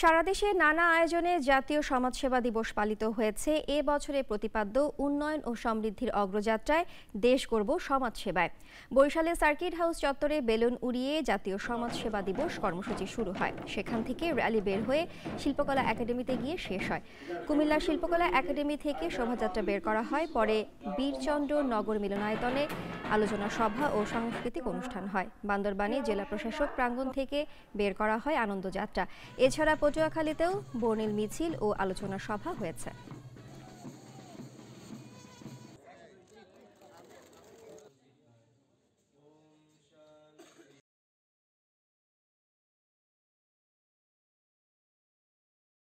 সারা দেশে নানা আয়োজনে জাতীয় সমাজসেবা দিবস পালিত হয়েছে এ বছরে প্রতিপাদ্য উন্নয়ন ও সমৃদ্ধির অগ্রযাত্রায় দেশ করব সমাজসেবায় বৈশালে সার্কিট হাউস চত্বরে বেলুন উড়িয়ে জাতীয় সমাজসেবা দিবস কর্মসূচি শুরু হয় সেখান থেকে র্যালি বের হয়ে শিল্পকলা একাডেমিতে গিয়ে শেষ হয় কুমিল্লা শিল্পকলা একাডেমি থেকে শোভাযাত্রা বের করা হয় পরে বীরচন্দ্র নগর মিলনায়তনে আলোচনা সভা ও সাংস্কৃতিক অনুষ্ঠান হয় বান্দরবানে জেলা প্রশাসক প্রাঙ্গণ থেকে বের করা হয় আনন্দযাত্রা এছাড়া পটুয়াখালীতেও বর্ণিল মিছিল ও আলোচনা সভা হয়েছে